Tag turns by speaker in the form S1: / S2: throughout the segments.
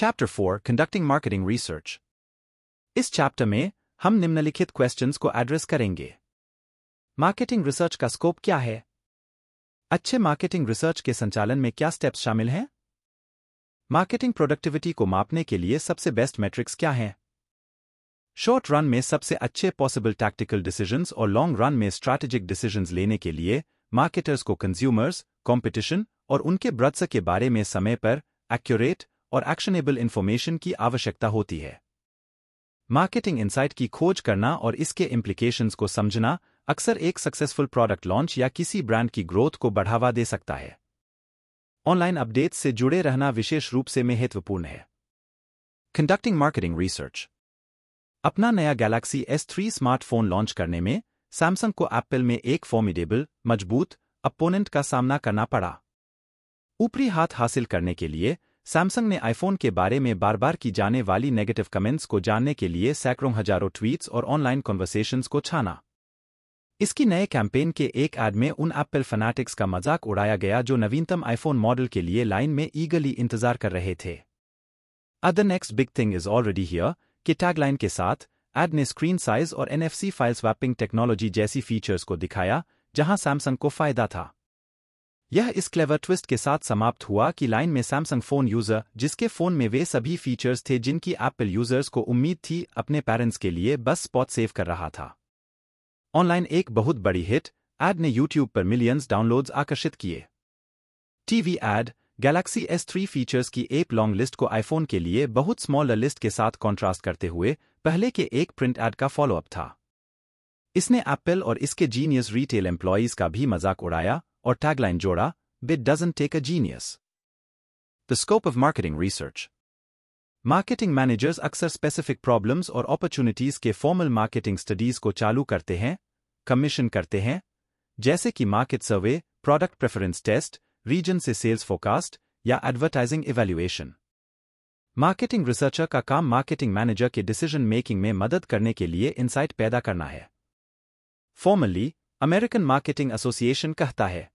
S1: Chapter four conducting marketing research इस chapter में हम निम्नलिखित क्वेश्चंस को एड्रेस करेंगे मार्केटिंग रिसर्च का स्कोप क्या है अच्छे मार्केटिंग रिसर्च के संचालन में क्या स्टेप्स शामिल हैं मार्केटिंग प्रोडक्टिविटी को मापने के लिए सबसे बेस्ट मैट्रिक्स क्या हैं शॉर्ट रन में सबसे अच्छे पॉसिबल टैक्टिकल डिसीजंस और लॉन्ग रन में स्ट्रैटेजिक डिसीजंस लेने के लिए मार्केटर्स को कंज्यूमर्स कंपटीशन और उनके ब्रद्स के बारे में समय पर एक्यूरेट और एक्शनेबल इन्फॉर्मेशन की आवश्यकता होती है मार्केटिंग इंसाइट की खोज करना और इसके इम्प्लीकेशंस को समझना अक्सर एक सक्सेसफुल प्रोडक्ट लॉन्च या किसी ब्रांड की ग्रोथ को बढ़ावा दे सकता है ऑनलाइन अपडेट्स से जुड़े रहना विशेष रूप से महत्वपूर्ण है कंडक्टिंग मार्केटिंग रिसर्च अपना नया Galaxy S three smartphone launch करने में सैमसंग को एप्पल में एक फॉर्मिडेबल मजबूत अपोनेंट का सामना करना पड़ा ऊपरी हाथ हासिल करने के लिए सैमसंग ने आईफोन के बारे में बार बार की जाने वाली नेगेटिव कमेंट्स को जानने के लिए सैकड़ों हजारों ट्वीट्स और ऑनलाइन कॉन्वर्सेशंस को छाना इसकी नए कैंपेन के एक ऐड में उन एप्पल फनाटिक्स का मजाक उड़ाया गया जो नवीनतम आईफोन मॉडल के लिए लाइन में ईगली इंतजार कर रहे थे the next big thing is already here कि टैगलाइन के साथ एड ने स्क्रीन साइज और एनएफसी फाइल स्वैपिंग टेक्नोलॉजी जैसी फीचर्स को दिखाया जहां सैमसंग को फायदा था यह इस क्लेवर ट्विस्ट के साथ समाप्त हुआ कि लाइन में सैमसंग फोन यूजर जिसके फोन में वे सभी फीचर्स थे जिनकी एप्पल यूजर्स को उम्मीद थी अपने पेरेंट्स के लिए बस स्पॉट सेव कर रहा था ऑनलाइन एक बहुत बड़ी हिट एड ने यूट्यूब पर मिलियंस डाउनलोड्स आकर्षित किए TV ad Galaxy S three features की एक लॉन्ग लिस्ट को आईफोन के लिए बहुत स्मॉलर लिस्ट के साथ कॉन्ट्रास्ट करते हुए पहले के एक प्रिंट एड का फॉलोअप था इसने एप्पल और इसके जीनियस रिटेल एम्प्लॉयज़ का भी मजाक उड़ाया or tagline जोड़ा bit doesn't take a genius. The scope of marketing research. Marketing managers अक्सर स्पेसिफिक प्रॉब्लम्स और अपॉर्चुनिटीज के फॉर्मल मार्केटिंग स्टडीज को चालू करते हैं कमीशन करते हैं जैसे कि market survey product preference test region से सेल्स फोकास्ट या एडवर्टाइजिंग इवेल्यूएशन मार्केटिंग रिसर्चर का काम मार्केटिंग मैनेजर के डिसीजन मेकिंग में मदद करने के लिए इंसाइट पैदा करना है फॉर्मली अमेरिकन मार्केटिंग एसोसिएशन कहता है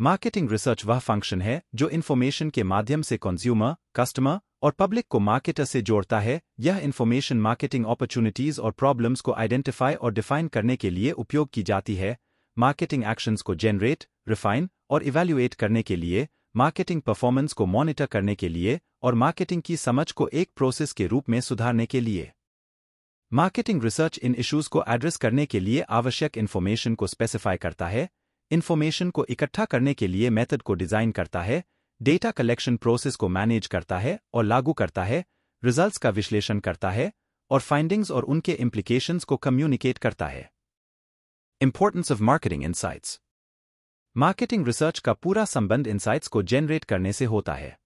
S1: मार्केटिंग रिसर्च वह फंक्शन है जो इन्फॉर्मेशन के माध्यम से कंज्यूमर कस्टमर और पब्लिक को मार्केटर से जोड़ता है यह इन्फॉर्मेशन मार्केटिंग अपॉर्चुनिटीज और प्रॉब्लम्स को आइडेंटिफाई और डिफाइन करने के लिए उपयोग की जाती है मार्केटिंग एक्शंस को जेनरेट रिफाइन और इवेल्युएट करने के लिए मार्केटिंग परफॉर्मेंस को मॉनिटर करने के लिए और मार्केटिंग की समझ को एक प्रोसेस के रूप में सुधारने के लिए मार्केटिंग रिसर्च इन इश्यूज को एड्रेस करने के लिए आवश्यक इन्फॉर्मेशन को स्पेसिफाई करता है इन्फॉर्मेशन को इकट्ठा करने के लिए मेथड को डिजाइन करता है डेटा कलेक्शन प्रोसेस को मैनेज करता है और लागू करता है रिजल्ट्स का विश्लेषण करता है और फाइंडिंग्स और उनके इम्प्लीकेशंस को कम्युनिकेट करता है importance of marketing insights marketing research का पूरा संबंध इंसाइट्स को जेनरेट करने से होता है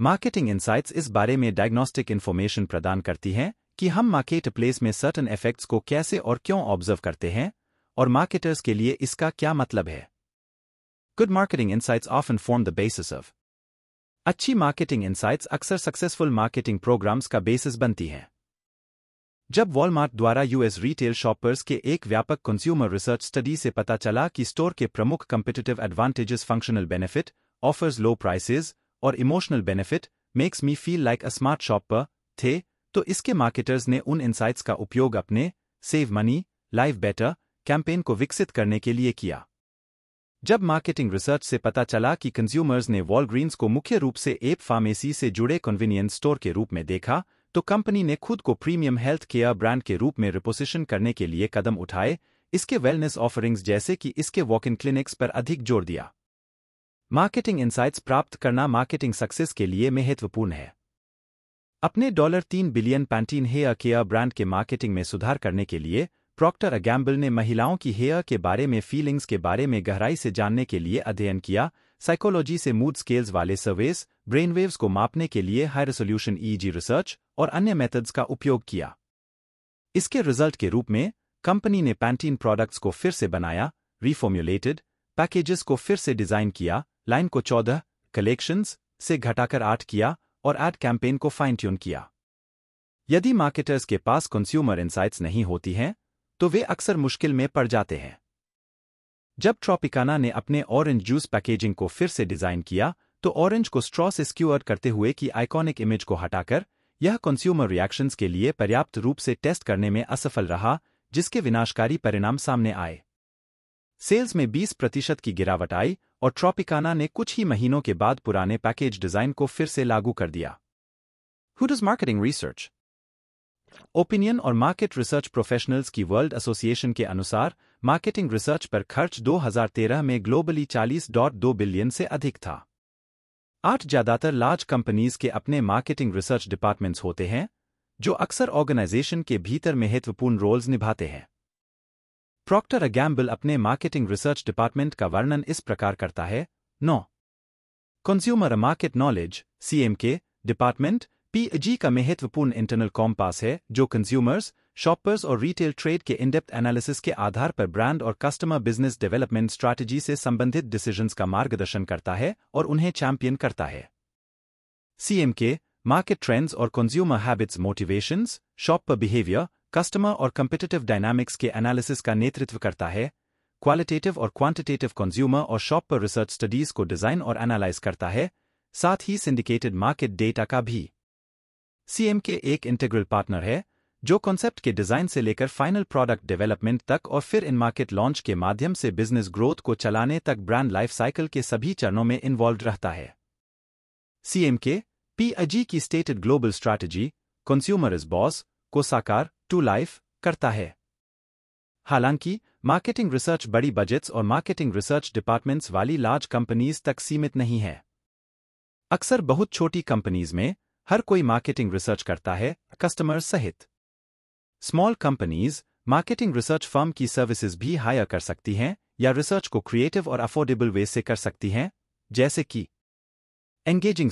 S1: मार्केटिंग इंसाइट्स इस बारे में डायग्नोस्टिक इन्फॉर्मेशन प्रदान करती हैं कि हम मार्केट प्लेस में सर्टन इफेक्ट्स को कैसे और क्यों ऑब्जर्व करते हैं और मार्केटर्स के लिए इसका क्या मतलब है good marketing insights often form the basis of अच्छी मार्केटिंग इनसाइट्स अक्सर सक्सेसफुल मार्केटिंग प्रोग्राम्स का बेसिस बनती हैं जब वॉलमार्ट द्वारा यूएस रिटेल शॉपर्स के एक व्यापक कंज्यूमर रिसर्च स्टडी से पता चला कि स्टोर के प्रमुख competitive advantages functional benefit offers low prices और emotional benefit makes me feel like a smart shopper थे तो इसके मार्केटर्स ने उन इंसाइट्स का उपयोग अपने save money live better campaign को विकसित करने के लिए किया जब मार्केटिंग रिसर्च से पता चला कि कंज्यूमर्स ने वॉलग्रीन्स को मुख्य रूप से एप फार्मेसी से जुड़े कन्वीनियंस स्टोर के रूप में देखा तो कंपनी ने खुद को प्रीमियम हेल्थ केयर ब्रांड के रूप में रिपोजिशन करने के लिए कदम उठाए इसके वेलनेस ऑफरिंग्स जैसे कि इसके वॉक इन क्लिनिक्स पर अधिक जोर दिया मार्केटिंग इंसाइट्स प्राप्त करना मार्केटिंग सक्सेस के लिए महत्वपूर्ण है अपने डॉलर तीन billion Pantene hair care brand के मार्केटिंग में सुधार करने के लिए प्रॉक्टर अगैम्बल ने महिलाओं की हेयर के बारे में फीलिंग्स के बारे में गहराई से जानने के लिए अध्ययन किया साइकोलॉजी से मूड स्केल्स वाले सर्वेस ब्रेनवेव्स को मापने के लिए हाई रेसोल्यूशन ईजी रिसर्च और अन्य मेथड्स का उपयोग किया इसके रिजल्ट के रूप में कंपनी ने पैंटीन प्रोडक्ट्स को फिर से बनाया रिफॉर्म्यूलेटेड पैकेजेस को फिर से डिजाइन किया लाइन को चौदह कलेक्शंस से घटाकर आठ किया और एड कैंपेन को फाइन ट्यून किया यदि मार्केटर्स के पास कंज्यूमर इंसाइट्स नहीं होती हैं तो वे अक्सर मुश्किल में पड़ जाते हैं जब ट्रॉपिकाना ने अपने ऑरेंज जूस पैकेजिंग को फिर से डिजाइन किया तो ऑरेंज को स्ट्रॉ से स्क्यूअर करते हुए कि आइकॉनिक इमेज को हटाकर यह कंज्यूमर रिएक्शंस के लिए पर्याप्त रूप से टेस्ट करने में असफल रहा जिसके विनाशकारी परिणाम सामने आए सेल्स में 20 प्रतिशत की गिरावट आई और ट्रॉपिकाना ने कुछ ही महीनों के बाद पुराने पैकेज डिजाइन को फिर से लागू कर दिया Who does marketing ओपिनियन और मार्केट रिसर्च प्रोफेशनल्स की वर्ल्ड एसोसिएशन के अनुसार मार्केटिंग रिसर्च पर खर्च 2013 में ग्लोबली 40.2 बिलियन से अधिक था आठ ज्यादातर लार्ज कंपनीज के अपने मार्केटिंग रिसर्च डिपार्टमेंट्स होते हैं जो अक्सर ऑर्गेनाइजेशन के भीतर महत्वपूर्ण रोल्स निभाते हैं प्रॉक्टर अगैम्बल अपने मार्केटिंग रिसर्च डिपार्टमेंट का वर्णन इस प्रकार करता है नौ consumer market knowledge CMK department PG का महत्वपूर्ण इंटरनल कॉम्पास है जो कंज्यूमर्स शॉपर्स और रिटेल ट्रेड के इनडेप्थ एनालिसिस के आधार पर ब्रांड और कस्टमर बिजनेस डेवलपमेंट स्ट्रैटेजी से संबंधित डिसीजंस का मार्गदर्शन करता है और उन्हें चैंपियन करता है सीएमके मार्केट ट्रेंड्स और consumer habits motivations shopper behaviour customer और कंपिटेटिव डायनामिक्स के एनालिसिस का नेतृत्व करता है क्वालिटेटिव और क्वांटिटेटिव कंज्यूमर और शॉपर रिसर्च स्टडीज को डिजाइन और एनालाइज करता है साथ ही सिंडिकेटेड मार्केट डेटा का भी सीएम के एक इंटेग्रल पार्टनर है जो कॉन्सेप्ट के डिजाइन से लेकर फाइनल प्रोडक्ट डेवलपमेंट तक और फिर इन मार्केट लॉन्च के माध्यम से बिजनेस ग्रोथ को चलाने तक ब्रांड लाइफ साइकिल के सभी चरणों में इन्वॉल्व रहता है सीएम के पीएजी की stated global strategy consumer is boss को साकार टू लाइफ करता है हालांकि मार्केटिंग रिसर्च बड़ी बजट्स और मार्केटिंग रिसर्च डिपार्टमेंट्स वाली लार्ज कंपनीज तक सीमित नहीं है अक्सर बहुत छोटी कंपनीज में हर कोई मार्केटिंग रिसर्च करता है कस्टमर सहित small companies marketing research firm की सर्विसेज भी हायर कर सकती हैं या रिसर्च को क्रिएटिव और अफोर्डेबल वे से कर सकती हैं जैसे कि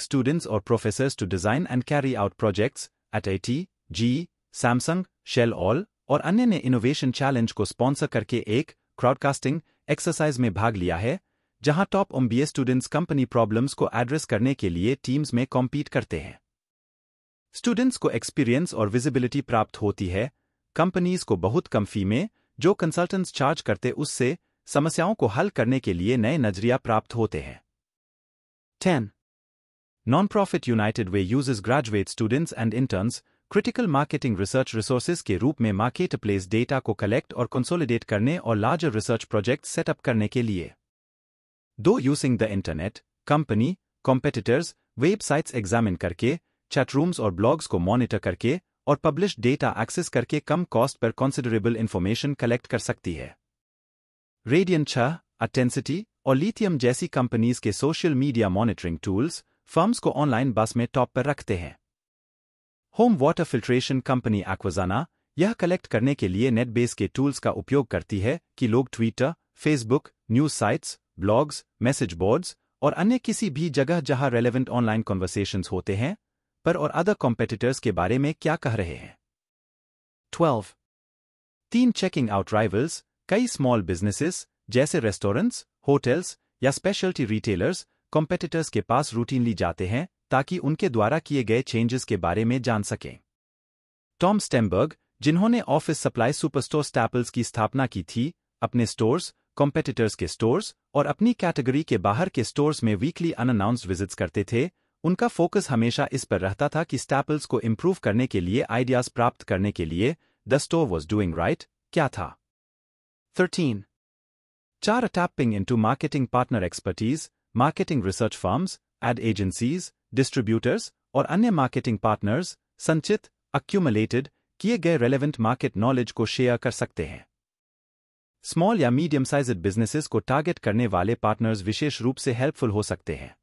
S1: स्टूडेंट्स और professors to design and carry out projects at I T G Samsung Shell all और अन्य ने इनोवेशन चैलेंज को स्पॉन्सर करके एक क्राउडकास्टिंग एक्सरसाइज में भाग लिया है जहां top MBA students company problems को एड्रेस करने के लिए टीम्स में कॉम्पीट करते हैं स्टूडेंट्स को एक्सपीरियंस और विजिबिलिटी प्राप्त होती है कंपनीज को बहुत कम फी में जो कंसल्टेंट्स चार्ज करते उससे समस्याओं को हल करने के लिए नए नजरिया प्राप्त होते हैं ten non profit United Way uses graduate students and interns critical marketing research resources के रूप में मार्केट प्लेस डेटा को कलेक्ट और कंसोलिडेट करने और लार्जर रिसर्च प्रोजेक्ट सेटअप करने के लिए दो using the internet company competitors websites examine करके चैटरूम्स और ब्लॉग्स को मॉनिटर करके और पब्लिश डेटा एक्सेस करके कम कॉस्ट पर कॉन्सिडरेबल इन्फॉर्मेशन कलेक्ट कर सकती है रेडियन छह अटेंसिटी और लिथियम जैसी कंपनीज के social media monitoring tools firms को ऑनलाइन बस में टॉप पर रखते हैं home water filtration company Aquasana यह कलेक्ट करने के लिए नेटबेस के टूल्स का उपयोग करती है कि लोग Twitter Facebook news sites blogs message boards और अन्य किसी भी जगह जहां रेलेवेंट ऑनलाइन कॉन्वर्सेशन होते हैं पर और अदर कॉम्पिटिटर्स के बारे में क्या कह रहे हैं ट्वेल्व तीन चेकिंग आउट राइवल्स कई स्मॉल बिजनेसेस जैसे रेस्टोरेंट्स होटल्स या स्पेशलिटी रिटेलर्स कॉम्पिटिटर्स के पास रूटीनली जाते हैं ताकि उनके द्वारा किए गए चेंजेस के बारे में जान सकें टॉम स्टेमबर्ग जिन्होंने ऑफिस सप्लाई सुपरस्टोर स्टैपल्स की स्थापना की थी अपने स्टोर्स कॉम्पिटिटर्स के स्टोर्स और अपनी कैटेगरी के बाहर के स्टोर्स में वीकली अनअनाउंस्ड विजिट्स करते थे उनका फोकस हमेशा इस पर रहता था कि स्टैपल्स को इम्प्रूव करने के लिए आइडियाज प्राप्त करने के लिए the store was doing right क्या था थर्टीन चार tapping into marketing partner expertise marketing research firms ad agencies distributors और अन्य मार्केटिंग पार्टनर्स संचित अक्यूमलेटेड किए गए रेलेवेंट मार्केट नॉलेज को शेयर कर सकते हैं स्मॉल या मीडियम साइज बिजनेसेस को टारगेट करने वाले पार्टनर्स विशेष रूप से हेल्पफुल हो सकते हैं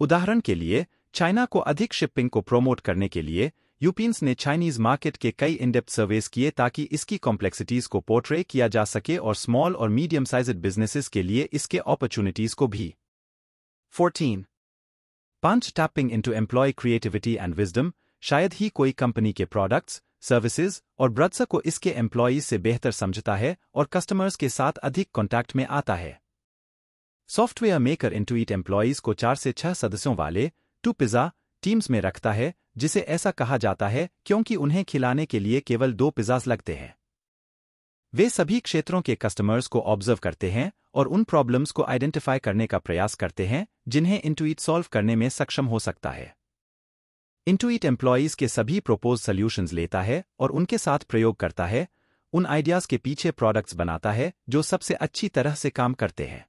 S1: उदाहरण के लिए चाइना को अधिक शिपिंग को प्रोमोट करने के लिए यूपीन्स ने चाइनीज मार्केट के कई इनडेप्थ सर्वेस किए ताकि इसकी कॉम्प्लेक्सिटीज को पोर्ट्रे किया जा सके और स्मॉल और मीडियम साइज बिजनेसेस के लिए इसके अपॉर्चुनिटीज को भी 14. पांच tapping into employee creativity and wisdom शायद ही कोई कंपनी के प्रोडक्ट्स सर्विसेज और ब्रद्स को इसके एम्प्लॉयज से बेहतर समझता है और कस्टमर्स के साथ अधिक कॉन्टैक्ट में आता है सॉफ्टवेयर मेकर इंटुईट एम्प्लॉयज़ को चार से छह सदस्यों वाले टू पिज़्ज़ा टीम्स में रखता है जिसे ऐसा कहा जाता है क्योंकि उन्हें खिलाने के लिए केवल दो पिज्जाज लगते हैं वे सभी क्षेत्रों के कस्टमर्स को ऑब्जर्व करते हैं और उन प्रॉब्लम्स को आइडेंटिफाई करने का प्रयास करते हैं जिन्हें इंटुइट सॉल्व करने में सक्षम हो सकता है इंटुइट एम्प्लॉयज़ के सभी प्रोपोज सोल्यूशंस लेता है और उनके साथ प्रयोग करता है उन आइडियाज़ के पीछे प्रोडक्ट्स बनाता है जो सबसे अच्छी तरह से काम करते हैं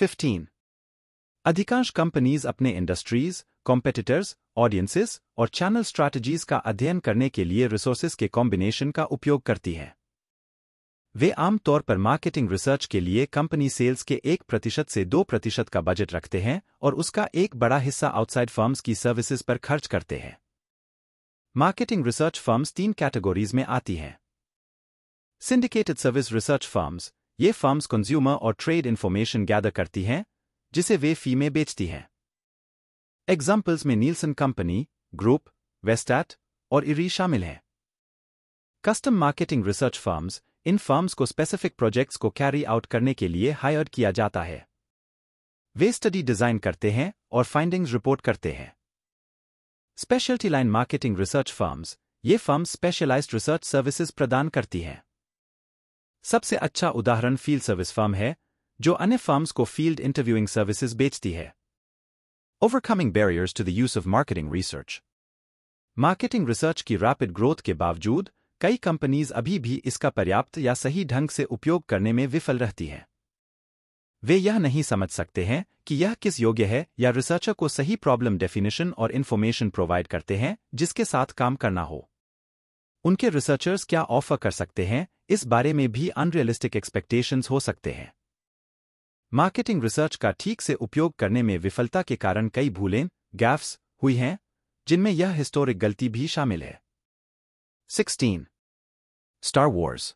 S1: 15. अधिकांश कंपनीज अपने इंडस्ट्रीज कॉम्पिटिटर्स ऑडियंसेस और चैनल स्ट्रैटेजीज का अध्ययन करने के लिए रिसोर्सेज के कॉम्बिनेशन का उपयोग करती है वे आमतौर पर मार्केटिंग रिसर्च के लिए कंपनी सेल्स के एक प्रतिशत से दो प्रतिशत का बजट रखते हैं और उसका एक बड़ा हिस्सा आउटसाइड फर्म्स की सर्विसेज पर खर्च करते हैं मार्केटिंग रिसर्च फर्म्स तीन कैटेगरीज में आती हैं सिंडिकेटेड सर्विस रिसर्च फर्म्स ये फर्म्स कंज्यूमर और ट्रेड इन्फॉर्मेशन गैदर करती हैं जिसे वे फी में बेचती हैं एग्जाम्पल्स में नीलसन कंपनी ग्रुप वेस्टैट और इरी शामिल हैं कस्टम मार्केटिंग रिसर्च फर्म्स इन फर्म्स को स्पेसिफिक प्रोजेक्ट्स को कैरी आउट करने के लिए हायर किया जाता है वे स्टडी डिजाइन करते हैं और फाइंडिंग्स रिपोर्ट करते हैं specialty line marketing research firms ये फर्म्स स्पेशलाइज्ड रिसर्च सर्विसेज प्रदान करती हैं सबसे अच्छा उदाहरण फील्ड सर्विस फर्म है जो अन्य फर्म्स को फील्ड इंटरव्यूइंग सर्विसेज बेचती है overcoming barriers to the use of marketing research marketing research की रैपिड ग्रोथ के बावजूद कई कंपनीज अभी भी इसका पर्याप्त या सही ढंग से उपयोग करने में विफल रहती हैं वे यह नहीं समझ सकते हैं कि यह किस योग्य है या रिसर्चर को सही प्रॉब्लम डेफिनेशन और इन्फॉर्मेशन प्रोवाइड करते हैं जिसके साथ काम करना हो उनके रिसर्चर्स क्या ऑफर कर सकते हैं इस बारे में भी अनरियलिस्टिक एक्सपेक्टेशंस हो सकते हैं मार्केटिंग रिसर्च का ठीक से उपयोग करने में विफलता के कारण कई भूलें गैफ्स हुई हैं जिनमें यह हिस्टोरिक गलती भी शामिल है 16. स्टार वॉर्स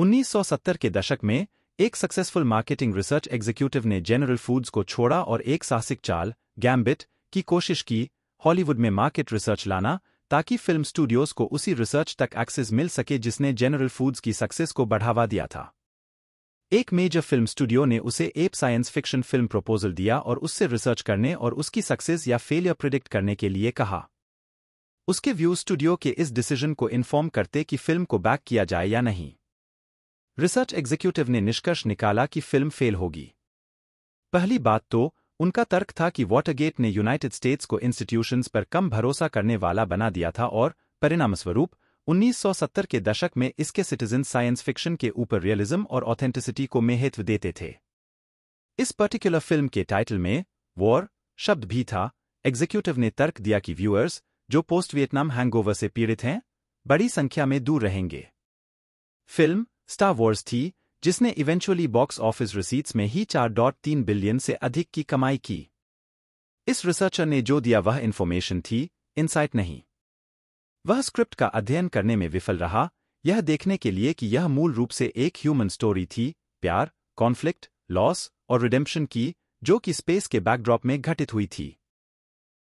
S1: 1970 के दशक में एक सक्सेसफुल मार्केटिंग रिसर्च एग्जीक्यूटिव ने जनरल फूड्स को छोड़ा और एक साहसिक चाल गैम्बिट की कोशिश की हॉलीवुड में मार्केट रिसर्च लाना ताकि फिल्म स्टूडियोज को उसी रिसर्च तक एक्सेस मिल सके जिसने जनरल फूड्स की सक्सेस को बढ़ावा दिया था एक मेजर फिल्म स्टूडियो ने उसे ape science fiction film proposal दिया और उससे रिसर्च करने और उसकी सक्सेस या फेलियर प्रिडिक्ट करने के लिए कहा उसके व्यू स्टूडियो के इस डिसीजन को इन्फॉर्म करते कि फिल्म को बैक किया जाए या नहीं रिसर्च एग्जीक्यूटिव ने निष्कर्ष निकाला कि फिल्म फेल होगी पहली बात तो उनका तर्क था कि वाटरगेट ने यूनाइटेड स्टेट्स को इंस्टीट्यूशंस पर कम भरोसा करने वाला बना दिया था और परिणामस्वरूप 1970 के दशक में इसके सिटीजन साइंस फिक्शन के ऊपर रियलिज्म और ऑथेंटिसिटी को महत्व देते थे इस पर्टिकुलर फिल्म के टाइटल में वॉर शब्द भी था एग्जीक्यूटिव ने तर्क दिया कि व्यूअर्स जो पोस्ट वियतनाम हैंगओवर से पीड़ित हैं बड़ी संख्या में दूर रहेंगे फिल्म स्टार वॉर्स थी जिसने इवेंचुअली बॉक्स ऑफिस रिसीट्स में ही 4.3 बिलियन से अधिक की कमाई की इस रिसर्चर ने जो दिया वह इन्फॉर्मेशन थी इनसाइट नहीं वह स्क्रिप्ट का अध्ययन करने में विफल रहा यह देखने के लिए कि यह मूल रूप से एक ह्यूमन स्टोरी थी प्यार कॉन्फ्लिक्ट लॉस और रिडेम्पशन की जो कि स्पेस के बैकड्रॉप में घटित हुई थी